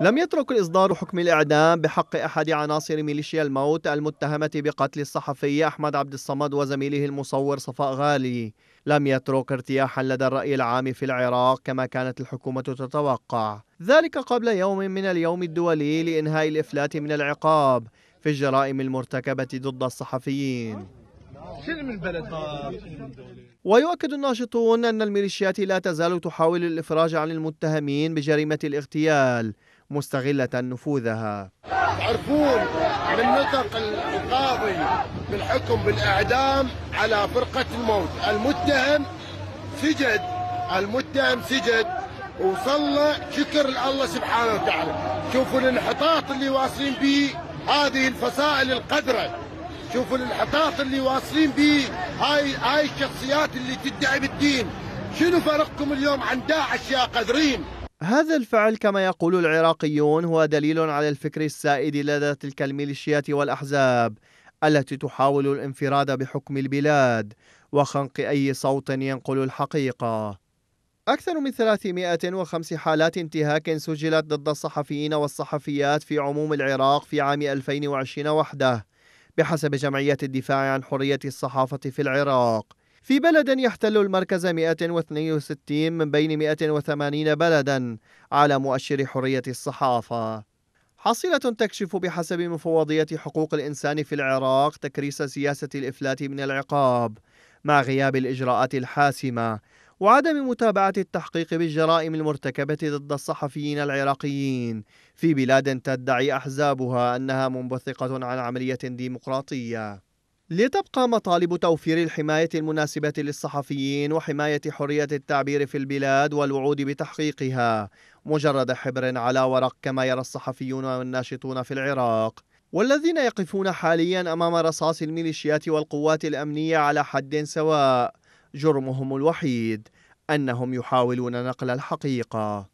لم يترك إصدار حكم الإعدام بحق أحد عناصر ميليشيا الموت المتهمة بقتل الصحفي أحمد عبد الصمد وزميله المصور صفاء غالي لم يترك ارتياحا لدى الرأي العام في العراق كما كانت الحكومة تتوقع ذلك قبل يوم من اليوم الدولي لإنهاء الإفلات من العقاب في الجرائم المرتكبة ضد الصحفيين ويؤكد الناشطون أن الميليشيات لا تزال تحاول الإفراج عن المتهمين بجريمة الاغتيال مستغلة نفوذها تعرفون من نطق القاضي بالحكم بالإعدام على فرقة الموت المتهم سجد المتهم سجد وصلى شكر لله سبحانه وتعالى شوفوا الانحطاط اللي واصلين به هذه الفصائل القذرة شوفوا الانحطاط اللي واصلين به هاي هاي الشخصيات اللي تدعي بالدين شنو فرقكم اليوم عن داعش يا قذرين هذا الفعل كما يقول العراقيون هو دليل على الفكر السائد لدى تلك الميليشيات والأحزاب التي تحاول الانفراد بحكم البلاد وخنق أي صوت ينقل الحقيقة أكثر من 305 حالات انتهاك سجلت ضد الصحفيين والصحفيات في عموم العراق في عام 2020 وحده بحسب جمعية الدفاع عن حرية الصحافة في العراق في بلد يحتل المركز 162 من بين 180 بلدا على مؤشر حرية الصحافة حصيلة تكشف بحسب مفوضية حقوق الإنسان في العراق تكريس سياسة الإفلات من العقاب مع غياب الإجراءات الحاسمة وعدم متابعة التحقيق بالجرائم المرتكبة ضد الصحفيين العراقيين في بلاد تدعي أحزابها أنها منبثقة عن عملية ديمقراطية لتبقى مطالب توفير الحماية المناسبة للصحفيين وحماية حرية التعبير في البلاد والوعود بتحقيقها مجرد حبر على ورق كما يرى الصحفيون والناشطون في العراق والذين يقفون حاليا أمام رصاص الميليشيات والقوات الأمنية على حد سواء جرمهم الوحيد أنهم يحاولون نقل الحقيقة